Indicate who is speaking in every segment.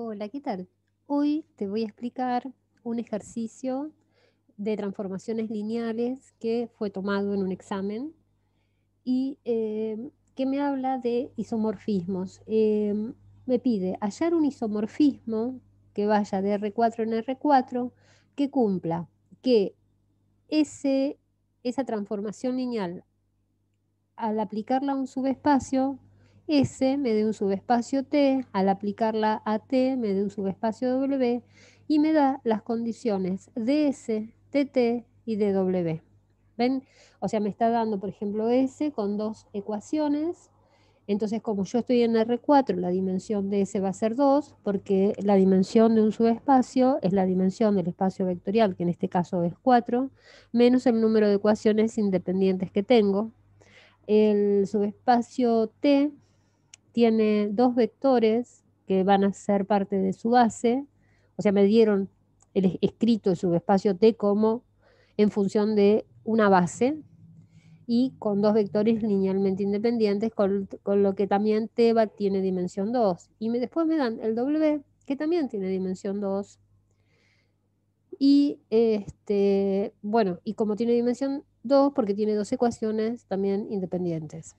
Speaker 1: Hola, ¿qué tal? Hoy te voy a explicar un ejercicio de transformaciones lineales que fue tomado en un examen y eh, que me habla de isomorfismos. Eh, me pide hallar un isomorfismo que vaya de R4 en R4 que cumpla que esa transformación lineal al aplicarla a un subespacio S me dé un subespacio T, al aplicarla a T me dé un subespacio W y me da las condiciones DS, TT y de W. ¿Ven? O sea, me está dando, por ejemplo, S con dos ecuaciones. Entonces, como yo estoy en R4, la dimensión de S va a ser 2, porque la dimensión de un subespacio es la dimensión del espacio vectorial, que en este caso es 4, menos el número de ecuaciones independientes que tengo. El subespacio T tiene dos vectores que van a ser parte de su base, o sea, me dieron el escrito el subespacio T como en función de una base y con dos vectores linealmente independientes, con, lo que también T va, tiene dimensión 2. Y después me dan el W, que también tiene dimensión 2. Y este, bueno, y como tiene dimensión 2, porque tiene dos ecuaciones también independientes.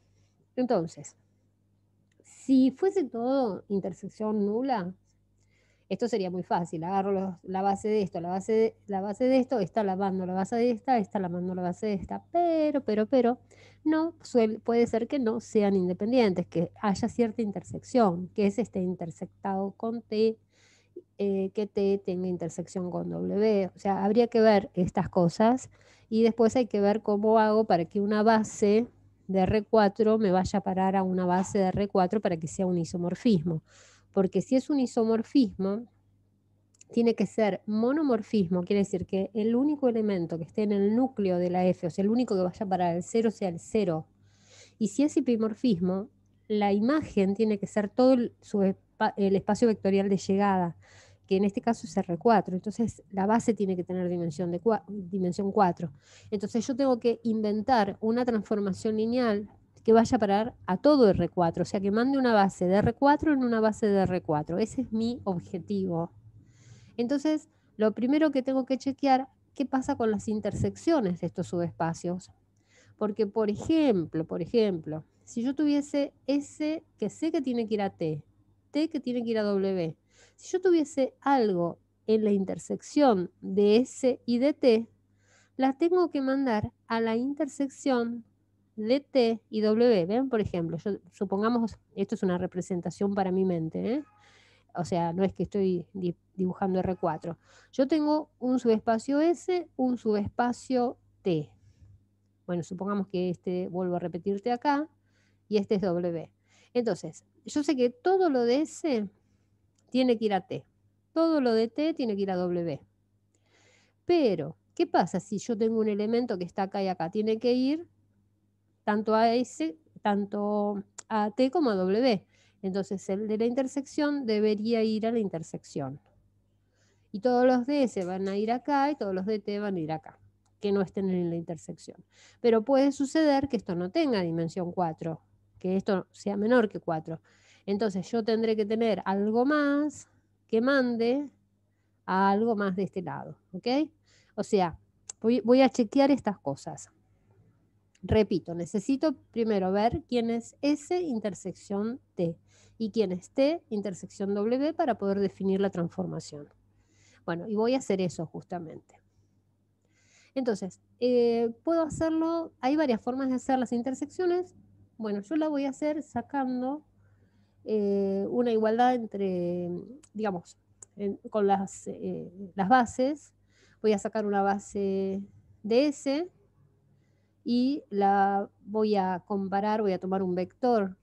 Speaker 1: Entonces, si fuese todo intersección nula, esto sería muy fácil. Agarro la base de esto, la base de, la base de esto, está lavando la base de esta, está lavando la base de esta. Pero, pero, pero, no puede ser que no sean independientes, que haya cierta intersección, que ese esté intersectado con T, eh, que T tenga intersección con W. O sea, habría que ver estas cosas y después hay que ver cómo hago para que una base de R4 me vaya a parar a una base de R4 para que sea un isomorfismo. Porque si es un isomorfismo, tiene que ser monomorfismo, quiere decir que el único elemento que esté en el núcleo de la F, o sea, el único que vaya parar el 0 sea el 0. Y si es epimorfismo la imagen tiene que ser todo el espacio vectorial de llegada que en este caso es R4. Entonces, la base tiene que tener dimensión, de dimensión 4. Entonces, yo tengo que inventar una transformación lineal que vaya a parar a todo R4, o sea, que mande una base de R4 en una base de R4. Ese es mi objetivo. Entonces, lo primero que tengo que chequear, ¿qué pasa con las intersecciones de estos subespacios? Porque, por ejemplo, por ejemplo, si yo tuviese S que sé que tiene que ir a T, T que tiene que ir a W, si yo tuviese algo en la intersección de S y de T, la tengo que mandar a la intersección de T y W. Por ejemplo, supongamos, esto es una representación para mi mente, ¿eh? o sea, no es que estoy dibujando R4. Yo tengo un subespacio S, un subespacio T. Bueno, supongamos que este, vuelvo a repetirte acá, y este es W. Entonces, yo sé que todo lo de S tiene que ir a T. Todo lo de T tiene que ir a W. Pero, ¿qué pasa si yo tengo un elemento que está acá y acá? Tiene que ir tanto a S, tanto a T como a W. Entonces el de la intersección debería ir a la intersección. Y todos los de S van a ir acá y todos los de T van a ir acá, que no estén en la intersección. Pero puede suceder que esto no tenga dimensión 4, que esto sea menor que 4. Entonces yo tendré que tener algo más que mande a algo más de este lado, ¿ok? O sea, voy, a chequear estas cosas. Repito, necesito primero ver quién es S intersección T y quién es T intersección W para poder definir la transformación. Bueno, y voy a hacer eso justamente. Entonces, eh, puedo hacerlo, hay varias formas de hacer las intersecciones. Bueno, yo la voy a hacer sacando eh, una igualdad entre, digamos, con las, eh, las bases. Voy a sacar una base de S y la voy a comparar, voy a tomar un vector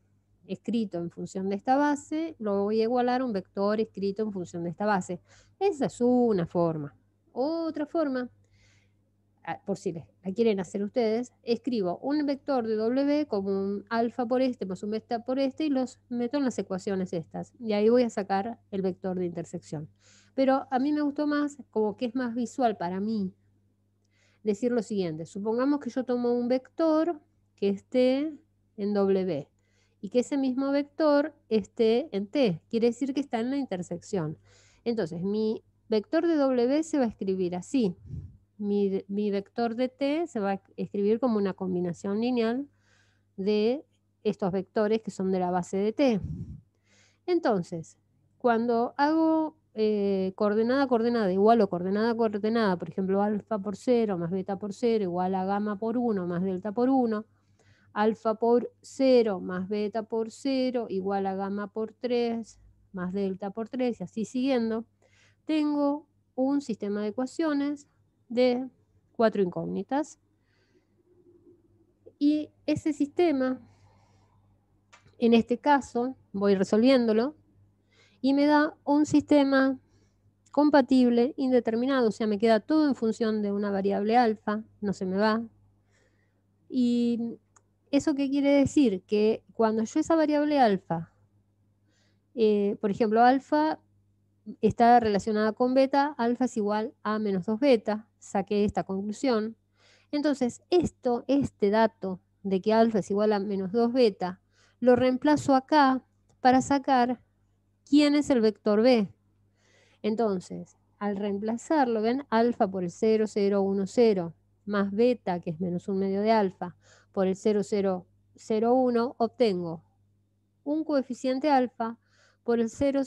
Speaker 1: escrito en función de esta base, lo voy a igualar a un vector escrito en función de esta base. Esa es una forma. Otra forma por si la quieren hacer ustedes, escribo un vector de W como un alfa por este más un beta por este y los meto en las ecuaciones estas. Y ahí voy a sacar el vector de intersección. Pero a mí me gustó más, como que es más visual para mí, decir lo siguiente. Supongamos que yo tomo un vector que esté en W y que ese mismo vector esté en T. Quiere decir que está en la intersección. Entonces, mi vector de W se va a escribir así mi, vector de t se va a escribir como una combinación lineal de estos vectores que son de la base de t. Entonces, cuando hago eh, coordenada, coordenada, igual o coordenada, coordenada, por ejemplo, alfa por 0 más beta por 0 igual a gamma por 1 más delta por 1, alfa por 0 más beta por 0 igual a gamma por 3 más delta por 3 y así siguiendo, tengo un sistema de ecuaciones de cuatro incógnitas. Y ese sistema, en este caso, voy resolviéndolo, y me da un sistema compatible, indeterminado, o sea, me queda todo en función de una variable alfa, no se me va. ¿Y eso qué quiere decir? Que cuando yo esa variable alfa, eh, por ejemplo, alfa está relacionada con beta, alfa es igual a menos 2 beta, saqué esta conclusión. Entonces, esto, este dato de que alfa es igual a menos 2 beta, lo reemplazo acá para sacar quién es el vector B. Entonces, al reemplazarlo, ven, alfa por el 0, 0, 1, 0, más beta, que es menos un medio de alfa, por el 0, 0, 0, 1, obtengo un coeficiente alfa por el 0,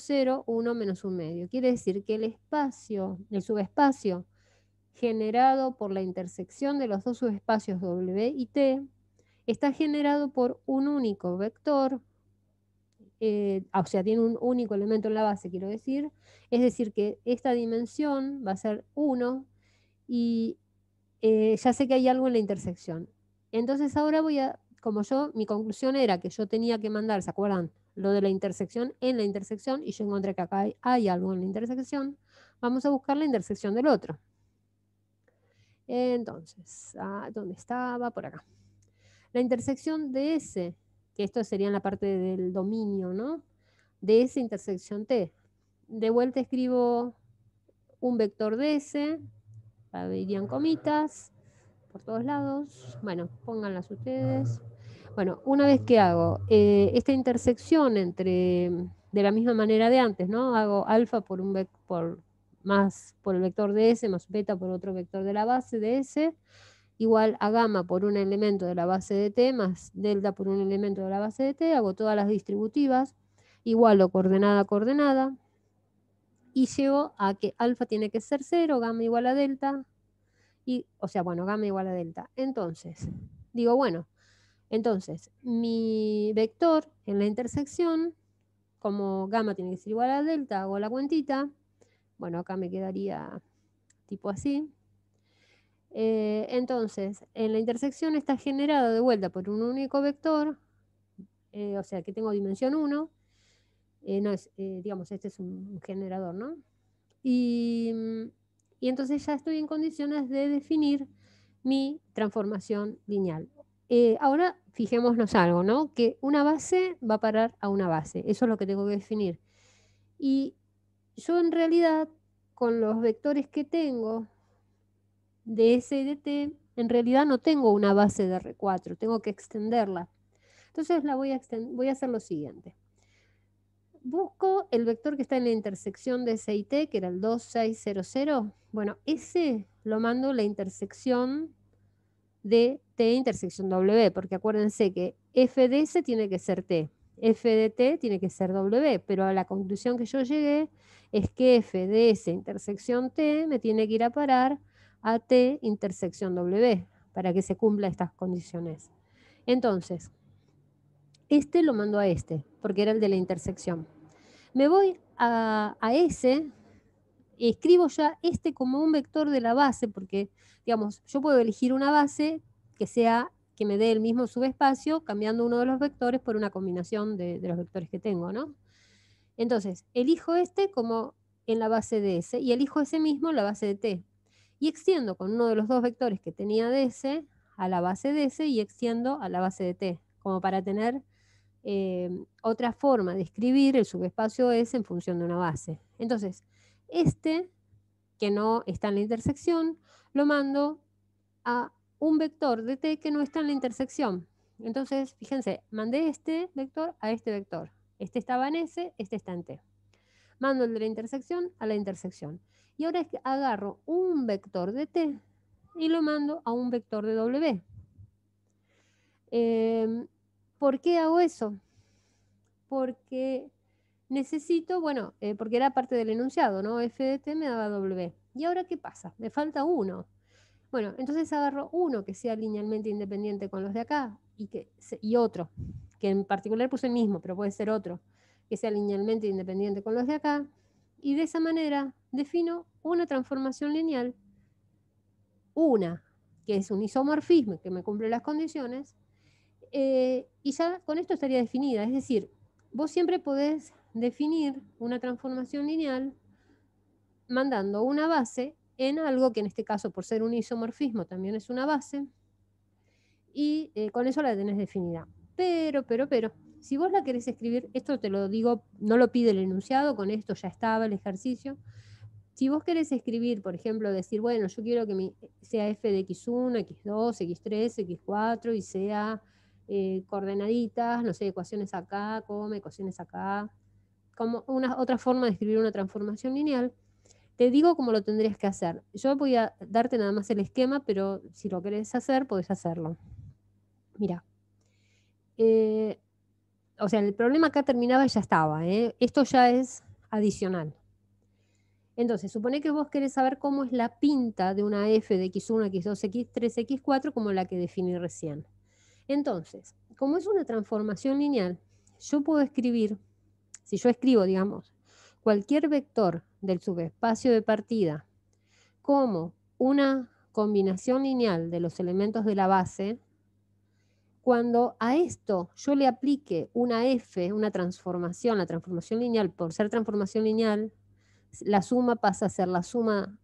Speaker 1: 1, menos un medio. Quiere decir que el espacio, el subespacio generado por la intersección de los dos subespacios W y T está generado por un único vector, eh, ah, o sea, tiene un único elemento en la base, quiero decir, es decir, que esta dimensión va a ser 1 y eh, ya sé que hay algo en la intersección. Entonces ahora voy a, como yo, mi conclusión era que yo tenía que mandar, ¿se acuerdan? lo de la intersección en la intersección y yo encontré que acá hay, algo en la intersección, vamos a buscar la intersección del otro. Entonces, ah, ¿dónde estaba? Por acá. La intersección de S, que esto sería en la parte del dominio, ¿no? De S intersección T. De vuelta escribo un vector de S, irían comitas, por todos lados. Bueno, pónganlas ustedes. Bueno, una vez que hago eh, esta intersección entre, de la misma manera de antes, ¿no? Hago alfa por un por más por el vector de S, más beta por otro vector de la base de S, igual a gamma por un elemento de la base de T, más delta por un elemento de la base de T, hago todas las distributivas, igualo coordenada a coordenada, y llego a que alfa tiene que ser 0, gamma igual a delta, y, o sea, bueno, gamma igual a delta. Entonces, digo, bueno, entonces, mi vector en la intersección, como gamma tiene que ser igual a delta, hago la cuentita. Bueno, acá me quedaría tipo así. Eh, entonces, en la intersección está generado de vuelta por un único vector, eh, o sea que tengo dimensión 1, eh, digamos, este es un, generador, ¿no? y entonces ya estoy en condiciones de definir mi transformación lineal. Eh, ahora fijémonos algo, ¿no? Que una base va a parar a una base, eso es lo que tengo que definir. Y yo en realidad, con los vectores que tengo de S y de T, en realidad no tengo una base de R4, tengo que extenderla. Entonces la voy a, voy a hacer lo siguiente. Busco el vector que está en la intersección de S y T, que era el 2600. Bueno, ese lo mando la intersección de T intersección W, porque acuérdense que F S tiene que ser T, F T tiene que ser W, pero a la conclusión que yo llegué es que F S intersección T me tiene que ir a parar a T intersección W para que se cumpla estas condiciones. Entonces, este lo mando a este, porque era el de la intersección. Me voy a, a S, escribo ya este como un vector de la base, porque, digamos, yo puedo elegir una base que sea que me dé el mismo subespacio, cambiando uno de los vectores por una combinación de, los vectores que tengo, ¿no? Entonces, elijo este como en la base de S, y elijo ese mismo en la base de T. Y extiendo con uno de los dos vectores que tenía de S a la base de S y extiendo a la base de T, como para tener eh, otra forma de escribir el subespacio S en función de una base. Entonces, este, que no está en la intersección, lo mando a un vector de t que no está en la intersección. Entonces, fíjense, mandé este vector a este vector. Este estaba en S, este está en T. Mando el de la intersección a la intersección. Y ahora es que agarro un vector de T y lo mando a un vector de W. Em, ¿Por qué hago eso? Porque necesito, bueno, eh, porque era parte del enunciado, ¿no? T me daba W. ¿Y ahora qué pasa? Me falta uno. Bueno, entonces agarro uno que sea linealmente independiente con los de acá y, que, y otro, que en particular puse el mismo, pero puede ser otro, que sea linealmente independiente con los de acá. Y de esa manera defino una transformación lineal, una, que es un isomorfismo que me cumple las condiciones, eh, y ya con esto estaría definida. Es decir, vos siempre podés definir una transformación lineal mandando una base en algo que en este caso por ser un isomorfismo también es una base y eh, con eso la tenés definida. Pero, pero, pero, si vos la querés escribir, esto te lo digo, no lo pide el enunciado, con esto ya estaba el ejercicio. Si vos querés escribir, por ejemplo, decir, bueno, yo quiero que sea f de x1, x2, x3, x4 y sea eh, coordenaditas, no sé, ecuaciones acá, como ecuaciones acá, como una otra forma de escribir una transformación lineal, te digo cómo lo tendrías que hacer. Yo voy a darte nada más el esquema, pero si lo querés hacer, podés hacerlo. Mira. Eh, o sea, el problema acá terminaba y ya estaba. ¿eh? Esto ya es adicional. Entonces, supone que vos querés saber cómo es la pinta de una f de x1, x2, x3, x4, como la que definí recién. Entonces, como es una transformación lineal, yo puedo escribir si yo escribo, digamos, cualquier vector del subespacio de partida como una combinación lineal de los elementos de la base, cuando a esto yo le aplique una F, una transformación, la transformación lineal, por ser transformación lineal, la suma pasa a ser la suma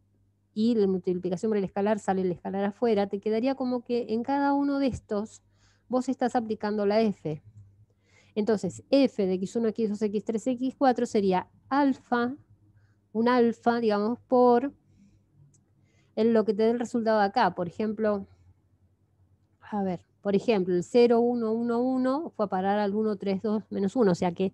Speaker 1: y la multiplicación por el escalar sale el escalar afuera, te quedaría como que en cada uno de estos vos estás aplicando la F. Entonces, f de x1, x2, x3, x4 sería alfa, un alfa, digamos, por lo que te dé el resultado acá. Por ejemplo, a ver, por ejemplo, el 0, 1, 1, 1 fue a parar al 1, 3, 2, menos 1. O sea que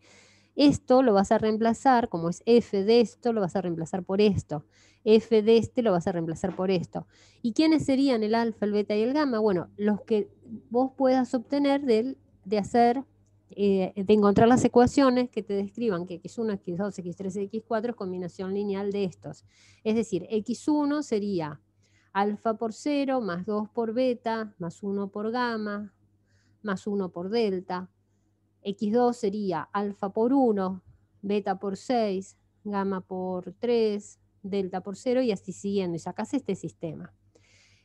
Speaker 1: esto lo vas a reemplazar, como es f de esto, lo vas a reemplazar por esto. f de este lo vas a reemplazar por esto. ¿Y quiénes serían el alfa, el beta y el gamma? Bueno, los que vos puedas obtener de hacer eh, de encontrar las ecuaciones que te describan que x1, x2, x3, x4 es combinación lineal de estos. Es decir, x1 sería alfa por 0 más 2 por beta más 1 por gamma más 1 por delta. x2 sería alfa por 1, beta por 6, gamma por 3, delta por 0 y así siguiendo. Y sacas este sistema.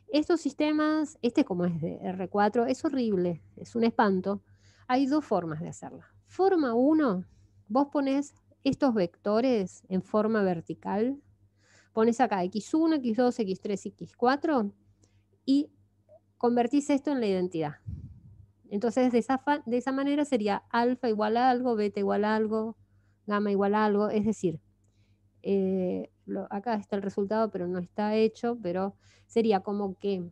Speaker 1: Estos sistemas, este como es de R4, es horrible, es un espanto hay dos formas de hacerla. Forma 1, vos pones estos vectores en forma vertical, pones acá x1, x2, x3, x4 y convertís esto en la identidad. Entonces de esa, de esa manera sería alfa igual a algo, beta igual a algo, gamma igual a algo, es decir, eh, acá está el resultado, pero no está hecho, pero sería como que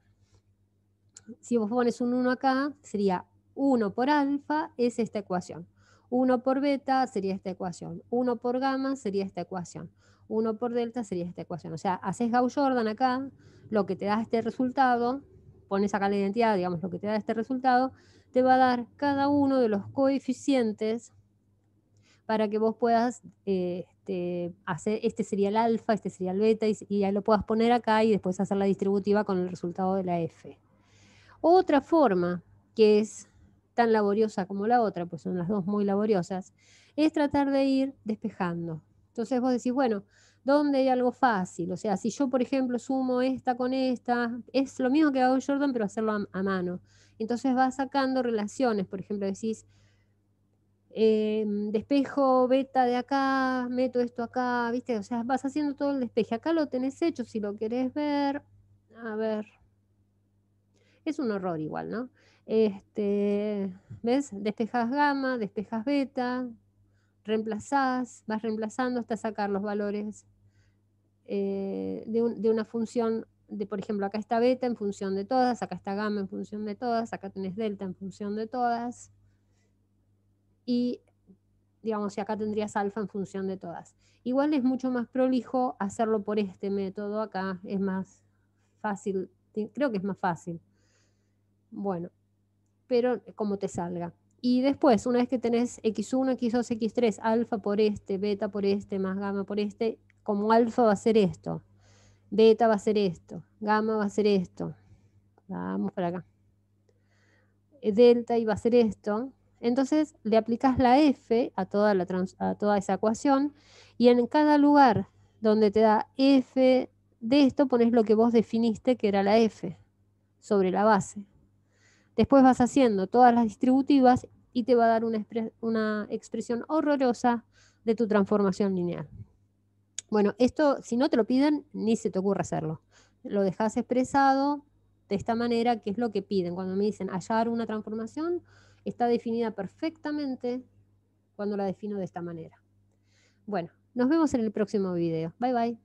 Speaker 1: si vos pones un 1 acá, sería 1 por alfa es esta ecuación. 1 por beta sería esta ecuación. 1 por gamma sería esta ecuación. 1 por delta sería esta ecuación. O sea, haces Gauss-Jordan acá, lo que te da este resultado, pones acá la identidad, digamos, lo que te da este resultado, te va a dar cada uno de los coeficientes para que vos puedas este, hacer, este sería el alfa, este sería el beta, y, y lo puedas poner acá y después hacer la distributiva con el resultado de la F. Otra forma que es tan laboriosa como la otra, pues son las dos muy laboriosas, es tratar de ir despejando. Entonces vos decís, bueno, ¿dónde hay algo fácil? O sea, si yo, por ejemplo, sumo esta con esta, es lo mismo que hago Jordan, pero hacerlo a, mano. Entonces vas sacando relaciones, por ejemplo, decís, em, despejo beta de acá, meto esto acá, ¿viste? O sea, vas haciendo todo el despeje. Acá lo tenés hecho, si lo querés ver. A ver. Es un horror igual, ¿no? Este, ¿Ves? Despejas gamma, despejas beta, reemplazás, vas reemplazando hasta sacar los valores eh, de, una función, de, por ejemplo, acá está beta en función de todas, acá está gamma en función de todas, acá tenés delta en función de todas, y digamos, y acá tendrías alfa en función de todas. Igual es mucho más prolijo hacerlo por este método, acá es más fácil, creo que es más fácil. Bueno, pero eh, como te salga. Y después, una vez que tenés x1, x2, x3, alfa por este, beta por este, más gamma por este, como alfa va a ser esto, beta va a ser esto, gamma va a ser esto, vamos para acá, eh, delta y va a ser esto, entonces le aplicas la f a toda, la a toda esa ecuación y en cada lugar donde te da f de esto pones lo que vos definiste que era la f sobre la base. Después vas haciendo todas las distributivas y te va a dar una, expresión horrorosa de tu transformación lineal. Bueno, esto si no te lo piden, ni se te ocurre hacerlo. Lo dejas expresado de esta manera, que es lo que piden. Cuando me dicen hallar una transformación, está definida perfectamente cuando la defino de esta manera. Bueno, nos vemos en el próximo video. Bye bye.